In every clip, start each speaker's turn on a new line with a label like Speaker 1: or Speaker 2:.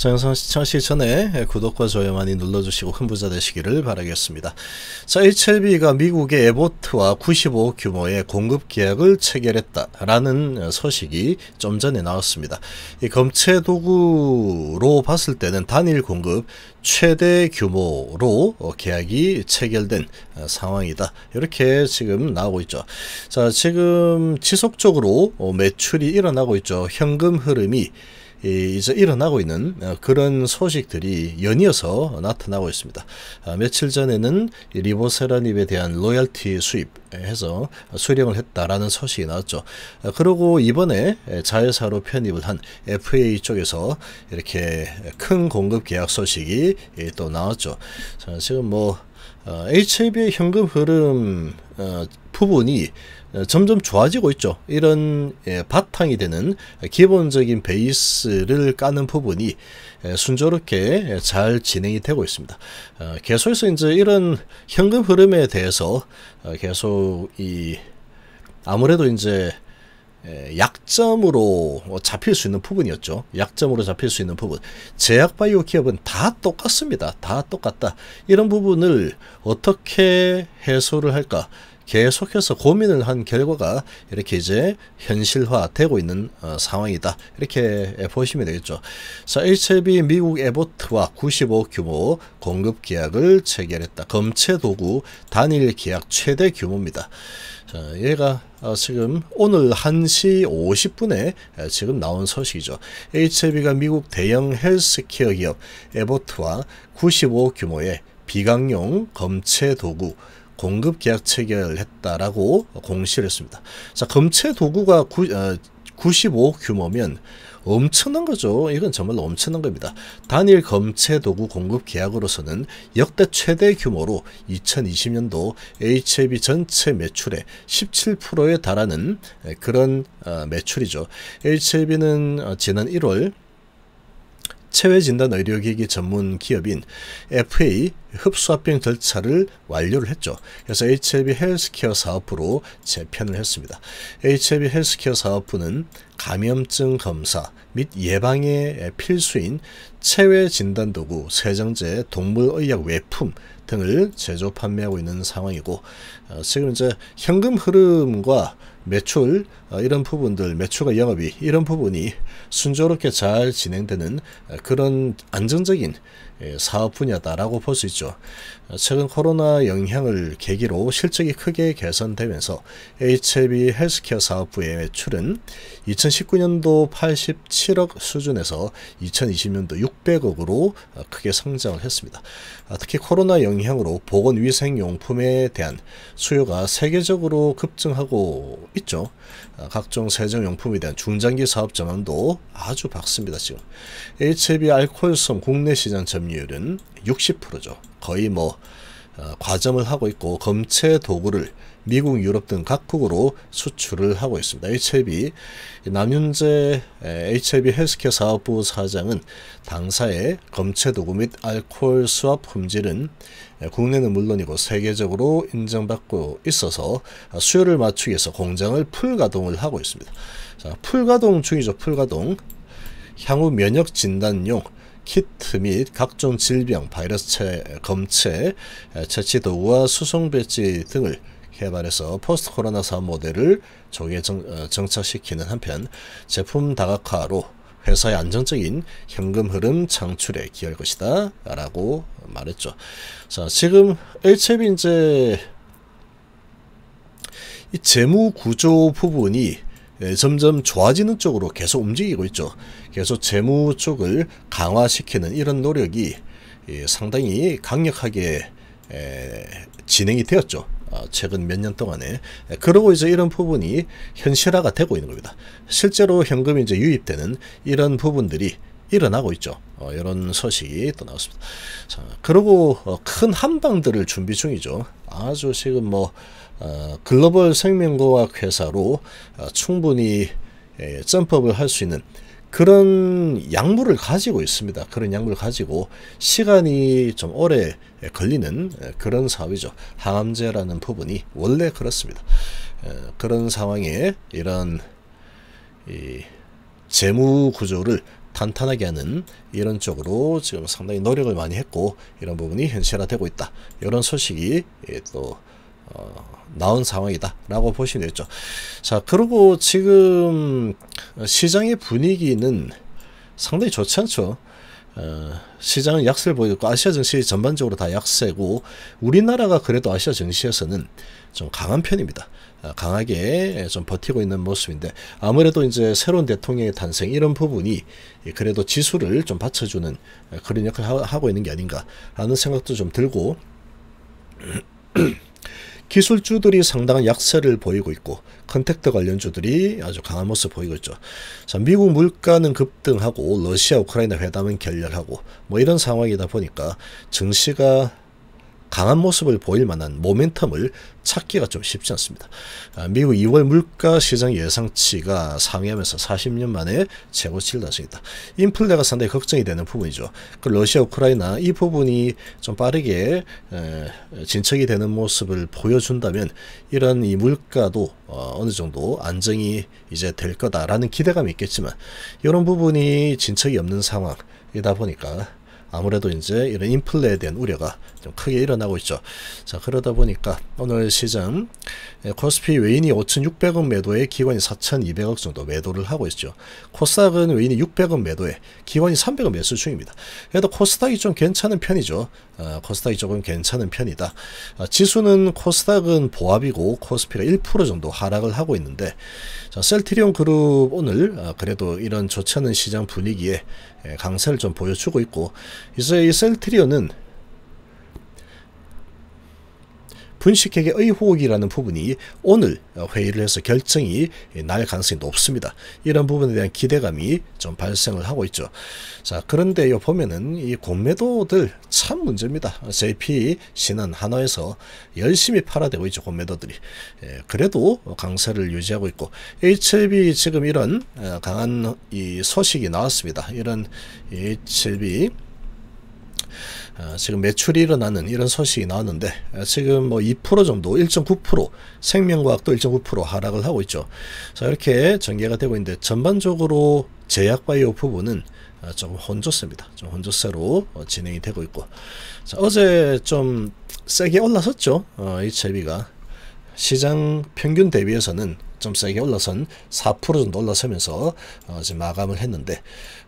Speaker 1: 자, 영상 시청시 전에 구독과 좋아요 많이 눌러주시고 흥 부자 되시기를 바라겠습니다. 자, HLB가 미국의 에보트와 9 5 규모의 공급 계약을 체결했다라는 소식이 좀 전에 나왔습니다. 이 검체 도구로 봤을 때는 단일 공급 최대 규모로 계약이 체결된 상황이다. 이렇게 지금 나오고 있죠. 자, 지금 지속적으로 매출이 일어나고 있죠. 현금 흐름이 이제 일어나고 있는 어, 그런 소식들이 연이어서 나타나고 있습니다. 아, 며칠 전에는 리보세라닙에 대한 로열티 수입해서 수령을 했다라는 소식이 나왔죠. 아, 그리고 이번에 자회사로 편입을 한 FA 쪽에서 이렇게 큰 공급 계약 소식이 또 나왔죠. 지금 뭐 어, HLB의 현금 흐름 어, 부분이 어, 점점 좋아지고 있죠. 이런 예, 바탕이 되는 기본적인 베이스를 까는 부분이 예, 순조롭게 잘 진행이 되고 있습니다. 어, 계속해서 이제 이런 현금 흐름에 대해서 어, 계속 이 아무래도 이제 예, 약점으로 잡힐 수 있는 부분이었죠. 약점으로 잡힐 수 있는 부분. 제약바이오 기업은 다 똑같습니다. 다 똑같다. 이런 부분을 어떻게 해소를 할까? 계속해서 고민을 한 결과가 이렇게 이제 현실화되고 있는 어, 상황이다. 이렇게 보시면 되겠죠. 자, HLB 미국 에보트와 95 규모 공급 계약을 체결했다. 검체 도구 단일 계약 최대 규모입니다. 자, 얘가 어, 지금 오늘 1시 50분에 지금 나온 소식이죠. HIV가 미국 대형 헬스케어 기업 에버트와 95 규모의 비강용 검체 도구 공급 계약 체결했다라고 공시를 했습니다. 자, 검체 도구가 구, 어, 95 규모면 엄청난 거죠. 이건 정말로 엄청난 겁니다. 단일 검체 도구 공급 계약으로서는 역대 최대 규모로 2020년도 HLB 전체 매출의 17%에 달하는 그런 어, 매출이죠. HLB는 어, 지난 1월 체외진단 의료기기 전문 기업인 FA 흡수합병 절차를 완료를 했죠. 그래서 HLB 헬스케어 사업부로 재편을 했습니다. HLB 헬스케어 사업부는 감염증 검사 및 예방에 필수인 체외 진단 도구, 세정제, 동물의약 외품 등을 제조 판매하고 있는 상황이고 어, 지금 이제 현금 흐름과 매출 어, 이런 부분들 매출과 영업이 이런 부분이 순조롭게 잘 진행되는 어, 그런 안정적인 예, 사업 분야다라고 볼 수 있죠. 어, 최근 코로나 영향을 계기로 실적이 크게 개선되면서 HLB 헬스케어 사업부의 매출은 2019년도 87억 수준에서 2020년도 600억으로 크게 성장을 했습니다. 아, 특히 코로나 영향으로 보건위생용품에 대한 수요가 세계적으로 급증하고 있죠. 아, 각종 세정용품에 대한 중장기 사업 전환도 아주 밝습니다. 지금 HB 알콜솜 국내 시장 점유율은 60%죠. 거의 뭐 어, 과점을 하고 있고 검체 도구를 미국, 유럽 등 각국으로 수출을 하고 있습니다. HLB 남윤재 HLB 헬스케어 사업부 사장은 당사의 검체 도구 및 알코올 수압 품질은 국내는 물론이고 세계적으로 인정받고 있어서 수요를 맞추기 위해서 공장을 풀가동을 하고 있습니다. 자, 풀가동 중이죠. 풀가동. 향후 면역 진단용 키트 및 각종 질병, 바이러스 검체, 채취 도구와 수송 배치 등을 개발해서 포스트 코로나 사업 모델을 조기에 정, 어, 정착시키는 한편 제품 다각화로 회사의 안정적인 현금 흐름 창출에 기여할 것이다 라고 말했죠. 자 지금 HF 이제 이 재무 구조 부분이 예, 점점 좋아지는 쪽으로 계속 움직이고 있죠. 계속 재무 쪽을 강화시키는 이런 노력이 예, 상당히 강력하게 예, 진행이 되었죠. 아, 최근 몇 년 동안에 예, 그러고 이제 이런 부분이 현실화가 되고 있는 겁니다. 실제로 현금이 이제 유입되는 이런 부분들이 일어나고 있죠. 어, 이런 소식이 또 나왔습니다. 자, 그리고 어, 큰 한방들을 준비 중이죠. 아주 지금 뭐 어, 글로벌 생명공학 회사로 어, 충분히 예, 예 점프업을 할 수 있는 그런 약물을 가지고 있습니다. 그런 약물을 가지고 시간이 좀 오래 걸리는 그런 사회죠. 항암제라는 부분이 원래 그렇습니다. 그런 상황에 이런 이 재무 구조를 탄탄하게 하는 이런 쪽으로 지금 상당히 노력을 많이 했고 이런 부분이 현실화되고 있다. 이런 소식이 또 어, 나온 상황이다라고 보시면 되죠. 자, 그리고 지금 시장의 분위기는 상당히 좋지 않죠. 어, 시장은 약세를 보이고 아시아 증시 전반적으로 다 약세고 우리나라가 그래도 아시아 증시에서는 좀 강한 편입니다. 아, 강하게 좀 버티고 있는 모습인데 아무래도 이제 새로운 대통령의 탄생 이런 부분이 그래도 지수를 좀 받쳐주는 그런 역할을 하고 있는 게 아닌가라는 생각도 좀 들고 기술주들이 상당한 약세를 보이고 있고 컨택트 관련주들이 아주 강한 모습 보이고 있죠. 자, 미국 물가는 급등하고 러시아 우크라이나 회담은 결렬하고 뭐 이런 상황이다 보니까 증시가 강한 모습을 보일 만한 모멘텀을 찾기가 좀 쉽지 않습니다. 아, 미국 2월 물가 시장 예상치가 상회하면서 40년 만에 최고치를 달성했다. 인플레가 상당히 걱정이 되는 부분이죠. 그 러시아 우크라이나 이 부분이 좀 빠르게 진척이 되는 모습을 보여준다면 이런 이 물가도 어, 어느 정도 안정이 이제 될 거다라는 기대감이 있겠지만 이런 부분이 진척이 없는 상황이다 보니까 아무래도 이제 이런 인플레에 대한 우려가 좀 크게 일어나고 있죠. 자 그러다 보니까 오늘 시장 예, 코스피 외인이 5 6 0 0억 매도에 기관이 4,200억 정도 매도를 하고 있죠. 코스닥은 외인이 6 0 0억 매도에 기관이 3 0 0억 매수 중입니다. 그래도 코스닥이 좀 괜찮은 편이죠. 아, 코스닥이 조금 괜찮은 편이다. 아, 지수는 코스닥은 보합이고 코스피가 1% 정도 하락을 하고 있는데 자, 셀트리온 그룹 오늘 아, 그래도 이런 좋지 않은 시장 분위기에 예, 강세를 좀 보여주고 있고 이제 이 셀트리온은 분식회계 의혹이라는 부분이 오늘 어, 회의를 해서 결정이 날 가능성이 높습니다. 이런 부분에 대한 기대감이 좀 발생을 하고 있죠. 자, 그런데 요 보면은 이 공매도들 참 문제입니다. JP 신한 한화에서 열심히 팔아대고 있죠. 공매도들이. 예, 그래도 강세를 유지하고 있고 HLB 지금 이런 어, 강한 이 소식이 나왔습니다. 이런 HLB 어, 지금 매출이 일어나는 이런 소식이 나왔는데 어, 지금 뭐 2% 정도 1.9% 생명과학도 1.9% 하락을 하고 있죠. 자 이렇게 전개가 되고 있는데 전반적으로 제약바이오 부분은 조금 어, 혼조세입니다. 좀 혼조세로 진행이 되고 있고 자, 어제 좀 세게 올라섰죠. 어, 이 채비가 시장 평균 대비해서는 좀 세게 올라선 4% 정도 올라서면서 어, 지 마감을 했는데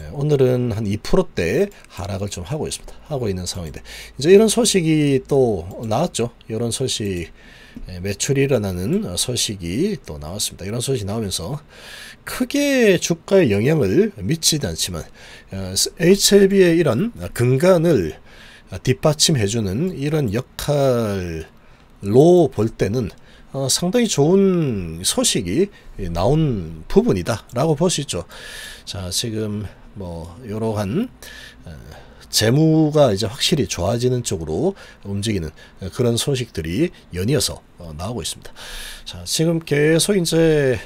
Speaker 1: 예, 오늘은 한 2%대 하락을 좀 하고 있습니다. 하고 있는 상황인데 이제 이런 소식이 또 나왔죠. 이런 소식 예, 매출이 일어나는 소식이 또 나왔습니다. 이런 소식이 나오면서 크게 주가에 영향을 미치지 않지만 어, HLB의 이런 근간을 뒷받침해주는 이런 역할로 볼 때는 어, 상당히 좋은 소식이 나온 부분이다라고 볼수죠 자, 지금 뭐 이러한 어, 재무가 이제 확실히 좋아지는 쪽으로 움직이는 그런 소식들이 연이어서 어, 나오고 있습니다. 자, 지금 계속 이제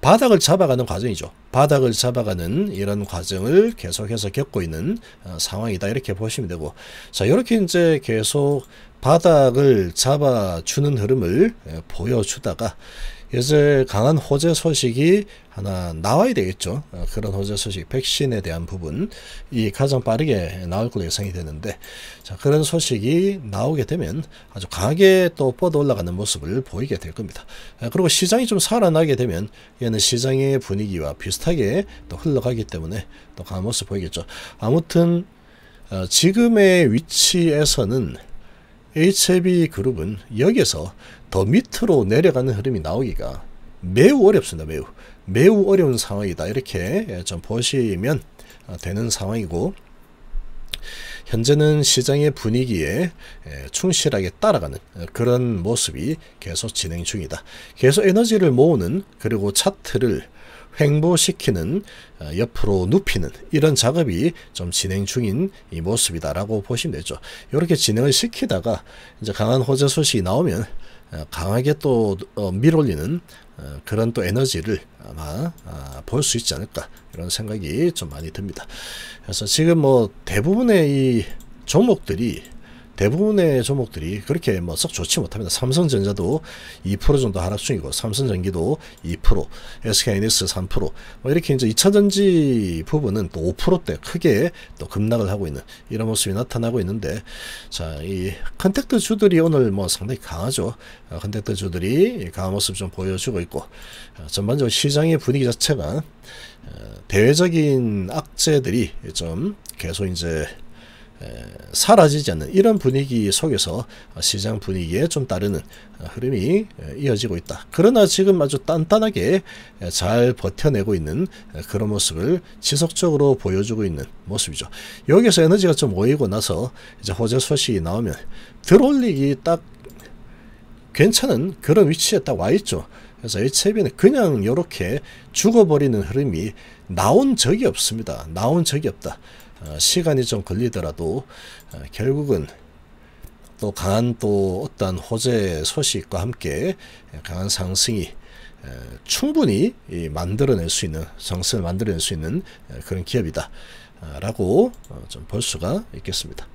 Speaker 1: 바닥을 잡아가는 과정이죠. 바닥을 잡아가는 이런 과정을 계속해서 겪고 있는 어, 상황이다. 이렇게 보시면 되고. 자, 이렇게 이제 계속 바닥을 잡아주는 흐름을 예, 보여주다가 이제 강한 호재 소식이 하나 나와야 되겠죠. 어, 그런 호재 소식, 백신에 대한 부분, 이 가장 빠르게 나올 걸로 예상이 되는데, 자, 그런 소식이 나오게 되면 아주 강하게 또 뻗어 올라가는 모습을 보이게 될 겁니다. 어, 그리고 시장이 좀 살아나게 되면 얘는 시장의 분위기와 비슷하게 또 흘러가기 때문에 또 강한 모습 보이겠죠. 아무튼, 어, 지금의 위치에서는 h a b 그룹은 여기에서 더 밑으로 내려가는 흐름이 나오기가 매우 어렵습니다. 매우 매우 어려운 상황이다. 이렇게 좀 보시면 되는 상황이고 현재는 시장의 분위기에 충실하게 따라가는 그런 모습이 계속 진행 중이다. 계속 에너지를 모으는 그리고 차트를 횡보시키는 어, 옆으로 눕히는 이런 작업이 좀 진행 중인 이 모습이다라고 보시면 되죠. 이렇게 진행을 시키다가 이제 강한 호재 소식이 나오면 어, 강하게 또 어, 밀올리는 그런 또 에너지를 아마 아, 볼수 있지 않을까 이런 생각이 좀 많이 듭니다. 그래서 지금 뭐 대부분의 이 종목들이 대부분의 종목들이 그렇게 뭐 썩 좋지 못합니다. 삼성전자도 2% 정도 하락 중이고 삼성전기도 2%, s k 이닉 3%, 뭐 이렇게 이제 2차전지 부분은 또 5%대 크게 또 급락을 하고 있는 이런 모습이 나타나고 있는데 자, 이 컨택트 주들이 오늘 뭐 상당히 강하죠. 아, 컨택트 주들이 강한 모습 좀 보여주고 있고 아, 전반적으로 시장의 분위기 자체가 어, 대외적인 악재들이 좀 계속 이제 사라지지 않는 이런 분위기 속에서 시장 분위기에 좀 따르는 흐름이 이어지고 있다. 그러나 지금 아주 단단하게 잘 버텨내고 있는 그런 모습을 지속적으로 보여주고 있는 모습이죠. 여기서 에너지가 좀 모이고 나서 이제 호재 소식이 나오면 들어올리기 딱 괜찮은 그런 위치에 딱 와 있죠. 그래서 HIV는 그냥 이렇게 죽어버리는 흐름이 나온 적이 없습니다. 나온 적이 없다. 어, 시간이 좀 걸리더라도 어, 결국은 또 강한 또 어떤 호재 소식과 함께 강한 상승이 어, 충분히 만들어낼 수 있는 상승을 만들어낼 수 있는 그런 기업이다 라고 좀 볼 수가 있겠습니다.